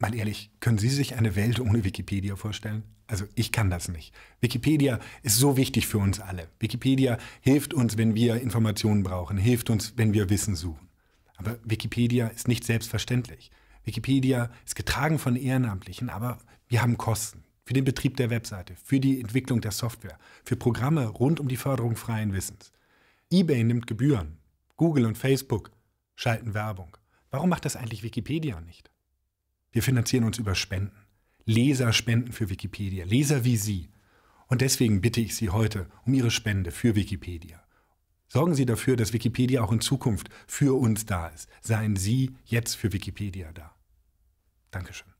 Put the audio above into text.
Mal ehrlich, können Sie sich eine Welt ohne Wikipedia vorstellen? Also ich kann das nicht. Wikipedia ist so wichtig für uns alle. Wikipedia hilft uns, wenn wir Informationen brauchen, hilft uns, wenn wir Wissen suchen. Aber Wikipedia ist nicht selbstverständlich. Wikipedia ist getragen von Ehrenamtlichen, aber wir haben Kosten für den Betrieb der Webseite, für die Entwicklung der Software, für Programme rund um die Förderung freien Wissens. eBay nimmt Gebühren, Google und Facebook schalten Werbung. Warum macht das eigentlich Wikipedia nicht? Wir finanzieren uns über Spenden. Leser spenden für Wikipedia. Leser wie Sie. Und deswegen bitte ich Sie heute um Ihre Spende für Wikipedia. Sorgen Sie dafür, dass Wikipedia auch in Zukunft für uns da ist. Seien Sie jetzt für Wikipedia da. Dankeschön.